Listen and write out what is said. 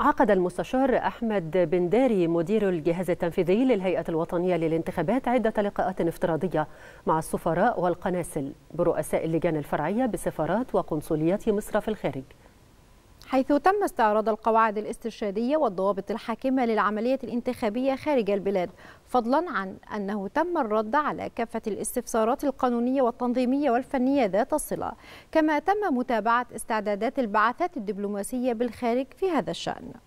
عقد المستشار أحمد بن داري مدير الجهاز التنفيذي للهيئة الوطنية للانتخابات عدة لقاءات افتراضية مع السفراء والقناصل برؤساء اللجان الفرعية بسفارات وقنصليات مصر في الخارج حيث تم استعراض القواعد الاسترشادية والضوابط الحاكمة للعملية الانتخابية خارج البلاد فضلا عن أنه تم الرد على كافة الاستفسارات القانونية والتنظيمية والفنية ذات الصلة كما تم متابعة استعدادات البعثات الدبلوماسية بالخارج في هذا الشأن